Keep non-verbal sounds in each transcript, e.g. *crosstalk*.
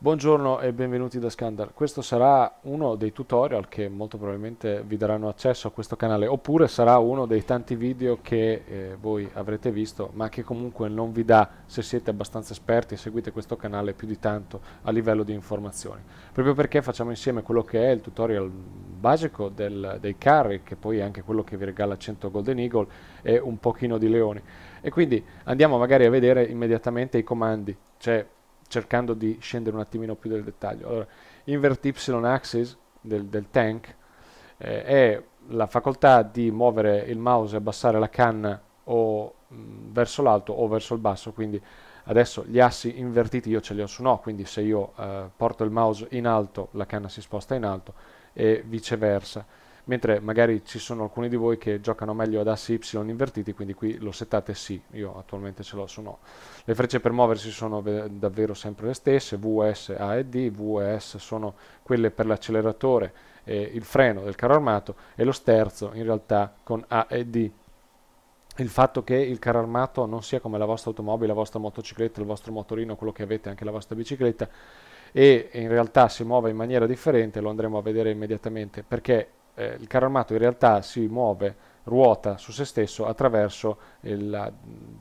Buongiorno e benvenuti da Scandal. Questo sarà uno dei tutorial che molto probabilmente vi daranno accesso a questo canale, oppure sarà uno dei tanti video che eh, voi avrete visto, ma che comunque non vi dà, se siete abbastanza esperti e seguite questo canale, più di tanto a livello di informazioni. Proprio perché facciamo insieme quello che è il tutorial basico del, dei carri, che poi è anche quello che vi regala 100 Golden Eagle, e un pochino di leoni. E quindi andiamo magari a vedere immediatamente i comandi. Cioè, cercando di scendere un attimino più del dettaglio. Allora, invert y axis del, del tank eh, è la facoltà di muovere il mouse e abbassare la canna o mh, verso l'alto o verso il basso, quindi adesso gli assi invertiti io ce li ho su no, quindi se io eh, porto il mouse in alto la canna si sposta in alto e viceversa mentre magari ci sono alcuni di voi che giocano meglio ad assi Y invertiti, quindi qui lo settate sì, io attualmente ce l'ho su no. Le frecce per muoversi sono davvero sempre le stesse, VS, A e D, VS sono quelle per l'acceleratore e il freno del carro armato e lo sterzo in realtà con A e D il fatto che il carro armato non sia come la vostra automobile, la vostra motocicletta, il vostro motorino, quello che avete, anche la vostra bicicletta, e in realtà si muove in maniera differente, lo andremo a vedere immediatamente, perché eh, il carro armato in realtà si muove, ruota su se stesso attraverso il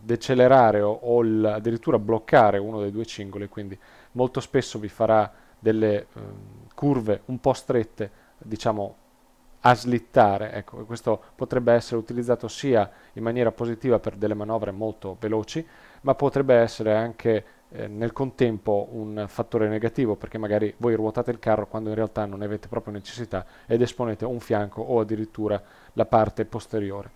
decelerare o, o il, addirittura bloccare uno dei due cingoli, quindi molto spesso vi farà delle eh, curve un po' strette, diciamo a slittare, ecco, questo potrebbe essere utilizzato sia in maniera positiva per delle manovre molto veloci, ma potrebbe essere anche eh, nel contempo un fattore negativo perché magari voi ruotate il carro quando in realtà non ne avete proprio necessità ed esponete un fianco o addirittura la parte posteriore.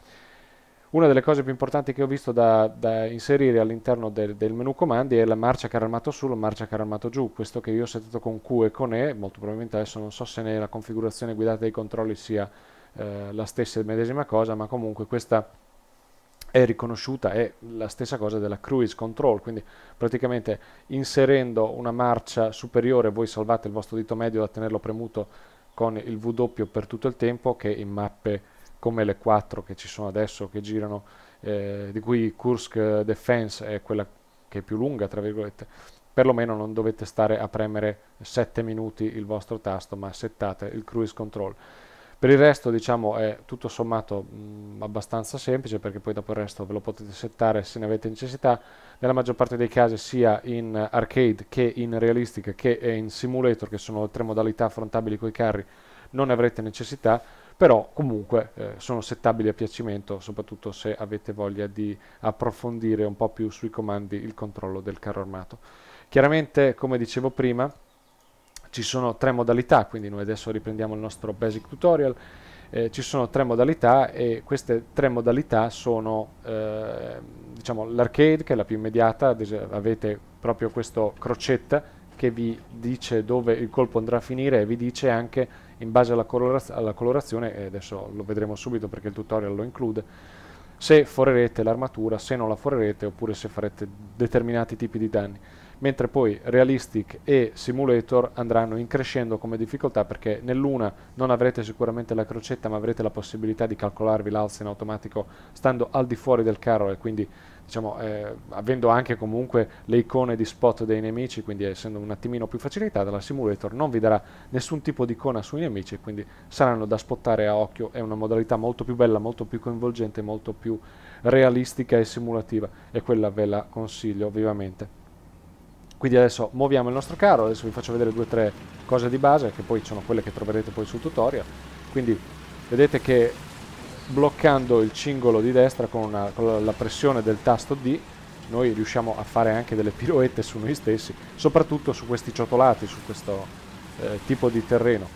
Una delle cose più importanti che ho visto da, da inserire all'interno del, del, menu comandi è la marcia carro armato su, la marcia carro armato giù, questo che io ho settato con Q e con E, molto probabilmente adesso non so se nella configurazione guidata dei controlli sia eh, la stessa e medesima cosa, ma comunque questa è riconosciuta è la stessa cosa della cruise control, quindi praticamente inserendo una marcia superiore voi salvate il vostro dito medio da tenerlo premuto con il W per tutto il tempo che in mappe come le 4 che ci sono adesso che girano, eh, di cui Kursk Defense è quella che è più lunga, tra virgolette, perlomeno non dovete stare a premere 7 minuti il vostro tasto ma settate il cruise control. Per il resto diciamo è tutto sommato mh, mm, abbastanza semplice perché poi dopo il resto ve lo potete settare se ne avete necessità, nella maggior parte dei casi sia in arcade che in realistic che in simulator che sono tre modalità affrontabili con i carri non ne avrete necessità, però comunque eh, sono settabili a piacimento soprattutto se avete voglia di approfondire un po' più sui comandi il controllo del carro armato. Chiaramente come dicevo prima ci sono tre modalità, quindi noi adesso riprendiamo il nostro basic tutorial. Eh, ci sono tre modalità e queste tre modalità sono eh, diciamo, l'arcade che è la più immediata, avete proprio questo crocetta che vi dice dove il colpo andrà a finire e vi dice anche in base alla, coloraz alla colorazione, e adesso lo vedremo subito perché il tutorial lo include, se forerete l'armatura, se non la forerete oppure se farete determinati tipi di danni mentre poi Realistic e Simulator andranno increscendo come difficoltà perché nell'una non avrete sicuramente la crocetta ma avrete la possibilità di calcolarvi l'alza in automatico stando al di fuori del carro e quindi diciamo, eh, avendo anche comunque le icone di spot dei nemici quindi essendo un attimino più facilitata la Simulator non vi darà nessun tipo di icona sui nemici quindi saranno da spottare a occhio è una modalità molto più bella molto più coinvolgente molto più realistica e simulativa e quella ve la consiglio vivamente quindi adesso muoviamo il nostro carro, adesso vi faccio vedere due o tre cose di base che poi sono quelle che troverete poi sul tutorial. Quindi vedete che bloccando il cingolo di destra con, una, con la pressione del tasto D noi riusciamo a fare anche delle pirouette su noi stessi, soprattutto su questi ciotolati, su questo eh, tipo di terreno.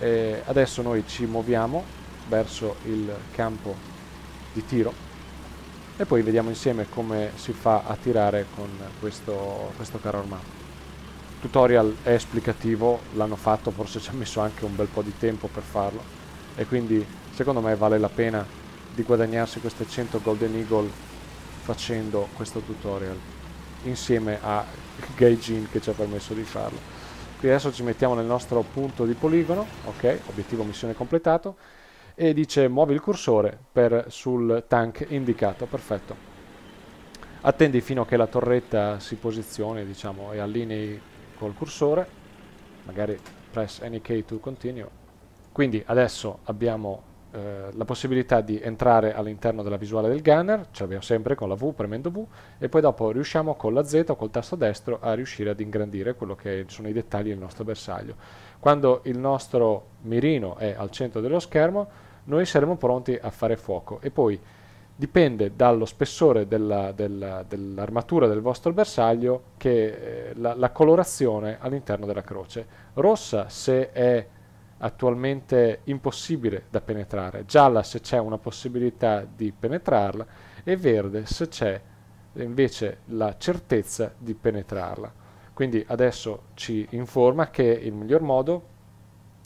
E adesso noi ci muoviamo verso il campo di tiro e poi vediamo insieme come si fa a tirare con questo, questo carro armato. tutorial è esplicativo, l'hanno fatto, forse ci ha messo anche un bel po' di tempo per farlo e quindi secondo me vale la pena di guadagnarsi queste 100 Golden Eagle facendo questo tutorial insieme a Gaijin che ci ha permesso di farlo. Qui adesso ci mettiamo nel nostro punto di poligono, ok, obiettivo missione completato e dice muovi il cursore per, sul tank indicato, perfetto. Attendi fino a che la torretta si posizioni diciamo, e allinei col cursore, magari press any key to continue. Quindi adesso abbiamo eh, la possibilità di entrare all'interno della visuale del gunner, ce l'abbiamo sempre con la V, premendo V, e poi dopo riusciamo con la Z o col tasto destro a riuscire ad ingrandire quello che sono i dettagli del nostro bersaglio. Quando il nostro mirino è al centro dello schermo, noi saremo pronti a fare fuoco e poi dipende dallo spessore dell'armatura del vostro bersaglio che, eh, la, la, colorazione all'interno della croce. Rossa se è attualmente impossibile da penetrare, gialla se c'è una possibilità di penetrarla e verde se c'è invece la certezza di penetrarla. Quindi adesso ci informa che il miglior modo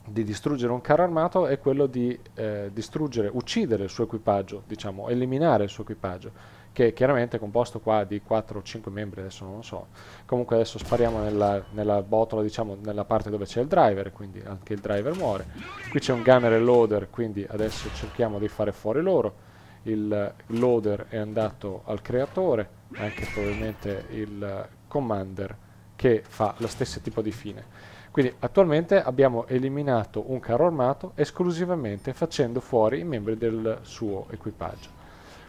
di distruggere un carro armato è quello di eh, distruggere, uccidere il suo equipaggio, diciamo, eliminare il suo equipaggio, che chiaramente è composto qua di 4 o 5 membri, adesso non lo so. Comunque adesso spariamo nella, nella botola, diciamo, nella parte dove c'è il driver, quindi anche il driver muore. Qui c'è un gunner e loader, quindi adesso cerchiamo di fare fuori loro. Il loader è andato al creatore, anche probabilmente il commander che fa lo stesso tipo di fine. Quindi attualmente abbiamo eliminato un carro armato esclusivamente facendo fuori i membri del suo equipaggio.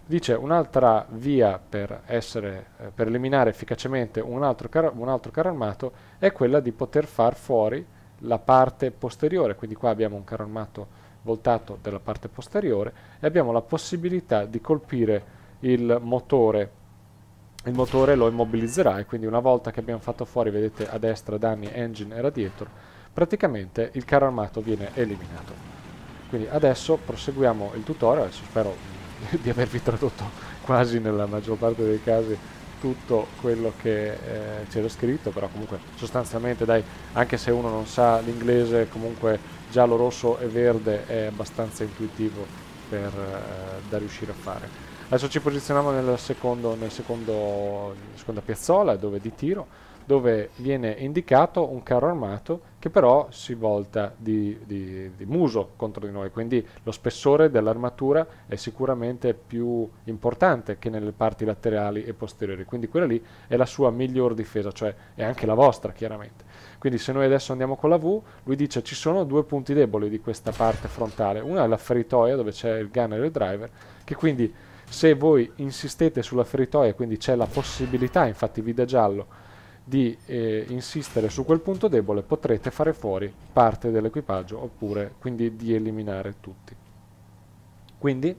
Dice un'altra via per, essere, eh, per, eliminare efficacemente un altro, car un altro carro armato è quella di poter far fuori la parte posteriore, quindi qua abbiamo un carro armato voltato della parte posteriore e abbiamo la possibilità di colpire il motore il motore lo immobilizzerà e quindi una volta che abbiamo fatto fuori, vedete a destra danni engine era dietro, praticamente il carro armato viene eliminato. Quindi adesso proseguiamo il tutorial, spero *laughs* di avervi tradotto quasi nella maggior parte dei casi tutto quello che eh, c'era scritto, però comunque sostanzialmente dai, anche se uno non sa l'inglese, comunque giallo, rosso e verde è abbastanza intuitivo per, eh, da riuscire a fare. Adesso ci posizioniamo nel secondo, nel secondo, seconda piazzola dove di tiro, dove viene indicato un carro armato che però si volta di, di, di muso contro di noi, quindi lo spessore dell'armatura è sicuramente più importante che nelle parti laterali e posteriori, quindi quella lì è la sua miglior difesa, cioè è anche la vostra chiaramente. Quindi se noi adesso andiamo con la V, lui dice ci sono due punti deboli di questa parte frontale, una è la feritoia dove c'è il gunner e il driver, che quindi se voi insistete sulla feritoia quindi c'è la possibilità infatti vi dà giallo di eh, insistere su quel punto debole potrete fare fuori parte dell'equipaggio oppure quindi di eliminare tutti quindi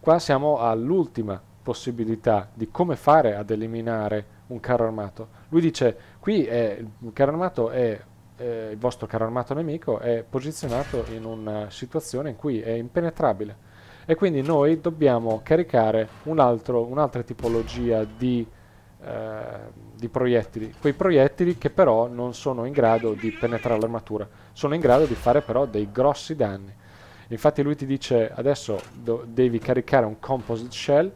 qua siamo all'ultima possibilità di come fare ad eliminare un carro armato lui dice qui è, il carro armato è eh, il vostro carro armato nemico è posizionato in una situazione in cui è impenetrabile e quindi noi dobbiamo caricare un'altra un tipologia di, eh, di, proiettili, quei proiettili che però non sono in grado di penetrare l'armatura, sono in grado di fare però dei grossi danni. Infatti lui ti dice adesso devi caricare un composite shell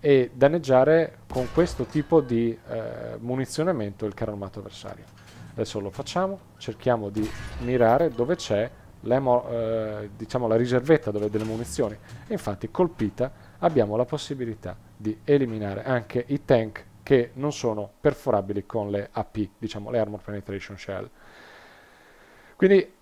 e danneggiare con questo tipo di eh, munizionamento il carro armato avversario. Adesso lo facciamo, cerchiamo di mirare dove c'è eh, diciamo la riservetta dove delle munizioni e infatti colpita abbiamo la possibilità di eliminare anche i tank che non sono perforabili con le AP, diciamo le Armor Penetration Shell. Quindi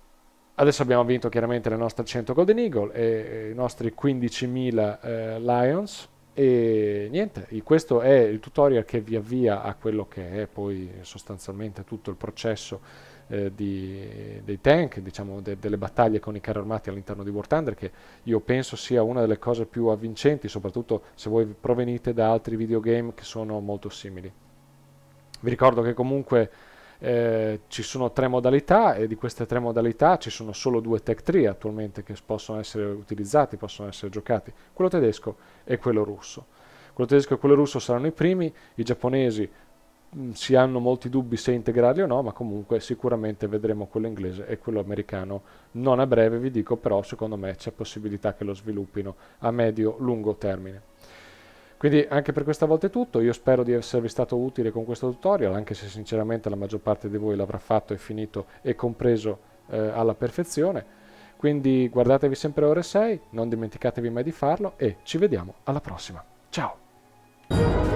adesso abbiamo vinto chiaramente le nostre 100 Golden Eagle e i nostri 15.000 eh, Lions e niente, questo è il tutorial che vi avvia a quello che è poi sostanzialmente tutto il processo eh, di, dei tank, diciamo de, delle battaglie con i carri armati all'interno di War Thunder, che io penso sia una delle cose più avvincenti, soprattutto se voi provenite da altri videogame che sono molto simili. Vi ricordo che comunque eh, ci sono tre modalità e di queste tre modalità ci sono solo due Tech 3 attualmente che possono essere utilizzati, possono essere giocati, quello tedesco e quello russo. Quello tedesco e quello russo saranno i primi, i giapponesi mh, mm, si hanno molti dubbi se integrarli o no, ma comunque sicuramente vedremo quello inglese e quello americano. Non a breve vi dico, però secondo me c'è possibilità che lo sviluppino a medio-lungo termine. Quindi anche per questa volta è tutto, io spero di esservi stato utile con questo tutorial, anche se sinceramente la maggior parte di voi l'avrà fatto e finito e compreso eh, alla perfezione. Quindi guardatevi sempre ore 6, non dimenticatevi mai di farlo e ci vediamo alla prossima. Ciao!